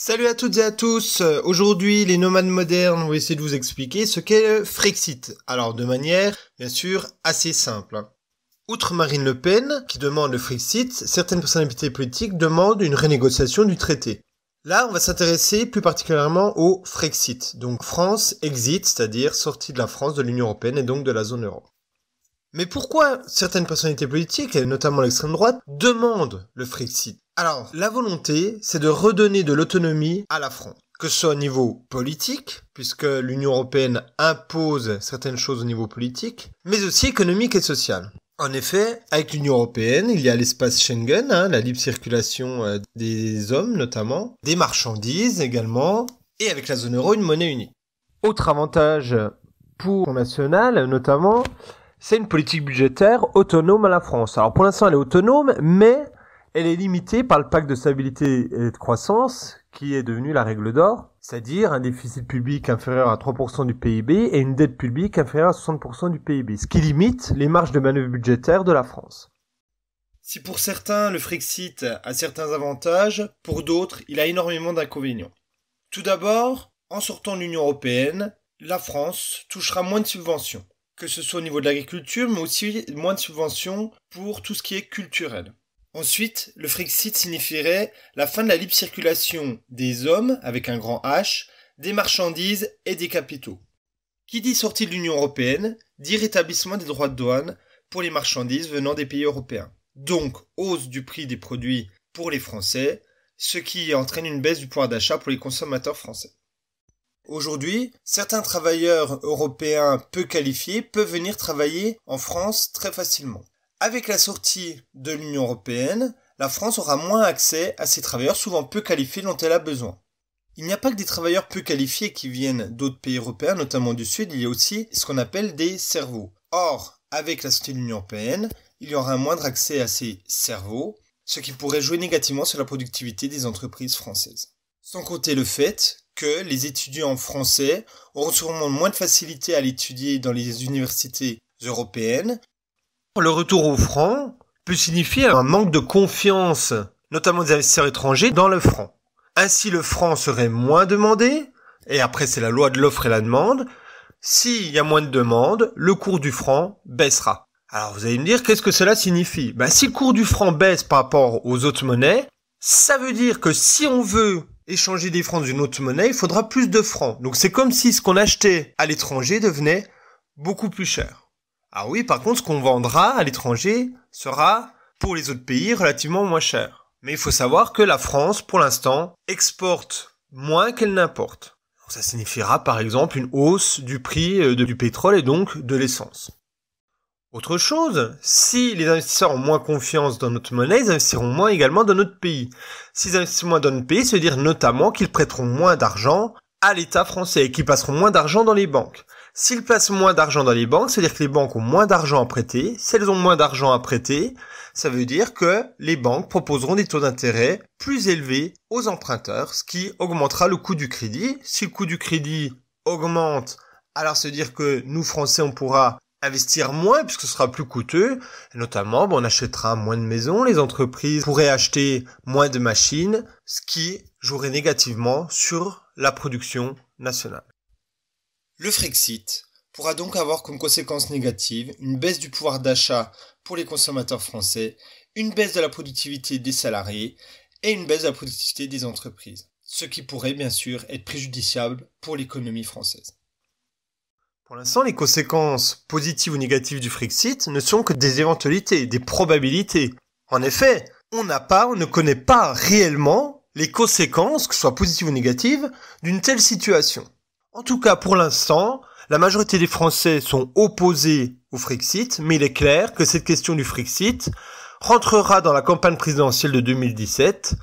Salut à toutes et à tous. Aujourd'hui, les nomades modernes vont essayer de vous expliquer ce qu'est le Frexit. Alors, de manière, bien sûr, assez simple. Outre Marine Le Pen, qui demande le Frexit, certaines personnalités politiques demandent une renégociation du traité. Là, on va s'intéresser plus particulièrement au Frexit, donc France exit, c'est-à-dire sortie de la France, de l'Union Européenne et donc de la zone euro. Mais pourquoi certaines personnalités politiques, et notamment l'extrême droite, demandent le Frexit alors, la volonté, c'est de redonner de l'autonomie à la France que ce soit au niveau politique, puisque l'Union européenne impose certaines choses au niveau politique, mais aussi économique et social. En effet, avec l'Union européenne, il y a l'espace Schengen, hein, la libre circulation euh, des hommes notamment, des marchandises également, et avec la zone euro, une monnaie unique. Autre avantage pour national, notamment, c'est une politique budgétaire autonome à la France. Alors pour l'instant, elle est autonome, mais elle est limitée par le pacte de stabilité et de croissance, qui est devenu la règle d'or, c'est-à-dire un déficit public inférieur à 3% du PIB et une dette publique inférieure à 60% du PIB, ce qui limite les marges de manœuvre budgétaire de la France. Si pour certains le Frexit a certains avantages, pour d'autres il a énormément d'inconvénients. Tout d'abord, en sortant de l'Union européenne, la France touchera moins de subventions, que ce soit au niveau de l'agriculture, mais aussi moins de subventions pour tout ce qui est culturel. Ensuite, le Frexit signifierait la fin de la libre circulation des hommes, avec un grand H, des marchandises et des capitaux. Qui dit sortie de l'Union européenne dit rétablissement des droits de douane pour les marchandises venant des pays européens. Donc, hausse du prix des produits pour les Français, ce qui entraîne une baisse du pouvoir d'achat pour les consommateurs français. Aujourd'hui, certains travailleurs européens peu qualifiés peuvent venir travailler en France très facilement. Avec la sortie de l'Union européenne, la France aura moins accès à ces travailleurs souvent peu qualifiés dont elle a besoin. Il n'y a pas que des travailleurs peu qualifiés qui viennent d'autres pays européens, notamment du Sud, il y a aussi ce qu'on appelle des cerveaux. Or, avec la sortie de l'Union européenne, il y aura un moindre accès à ces cerveaux, ce qui pourrait jouer négativement sur la productivité des entreprises françaises. Sans compter le fait que les étudiants français auront sûrement moins de facilité à l'étudier dans les universités européennes, le retour au franc peut signifier un manque de confiance, notamment des investisseurs étrangers, dans le franc. Ainsi, le franc serait moins demandé, et après c'est la loi de l'offre et la demande. S'il y a moins de demande, le cours du franc baissera. Alors vous allez me dire, qu'est-ce que cela signifie ben, Si le cours du franc baisse par rapport aux autres monnaies, ça veut dire que si on veut échanger des francs d'une autre monnaie, il faudra plus de francs. Donc c'est comme si ce qu'on achetait à l'étranger devenait beaucoup plus cher. Ah oui, par contre, ce qu'on vendra à l'étranger sera, pour les autres pays, relativement moins cher. Mais il faut savoir que la France, pour l'instant, exporte moins qu'elle n'importe. Ça signifiera par exemple une hausse du prix euh, du pétrole et donc de l'essence. Autre chose, si les investisseurs ont moins confiance dans notre monnaie, ils investiront moins également dans notre pays. S'ils investissent moins dans notre pays, ça veut dire notamment qu'ils prêteront moins d'argent à l'État français et qu'ils passeront moins d'argent dans les banques. S'ils placent moins d'argent dans les banques, c'est-à-dire que les banques ont moins d'argent à prêter. Si elles ont moins d'argent à prêter, ça veut dire que les banques proposeront des taux d'intérêt plus élevés aux emprunteurs, ce qui augmentera le coût du crédit. Si le coût du crédit augmente, alors se dire que nous Français, on pourra investir moins puisque ce sera plus coûteux. Et notamment, ben, on achètera moins de maisons, les entreprises pourraient acheter moins de machines, ce qui jouerait négativement sur la production nationale. Le Frexit pourra donc avoir comme conséquence négative une baisse du pouvoir d'achat pour les consommateurs français, une baisse de la productivité des salariés et une baisse de la productivité des entreprises, ce qui pourrait bien sûr être préjudiciable pour l'économie française. Pour l'instant, les conséquences positives ou négatives du Frexit ne sont que des éventualités, des probabilités. En effet, on n'a pas, on ne connaît pas réellement les conséquences, que ce soit positives ou négatives, d'une telle situation. En tout cas, pour l'instant, la majorité des Français sont opposés au Frexit, mais il est clair que cette question du Frexit rentrera dans la campagne présidentielle de 2017,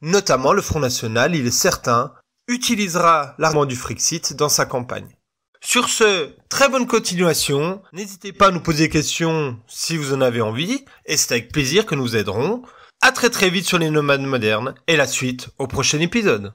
notamment le Front National, il est certain, utilisera l'argument du Frexit dans sa campagne. Sur ce, très bonne continuation. N'hésitez pas à nous poser des questions si vous en avez envie, et c'est avec plaisir que nous aiderons. À très très vite sur les nomades modernes, et la suite au prochain épisode.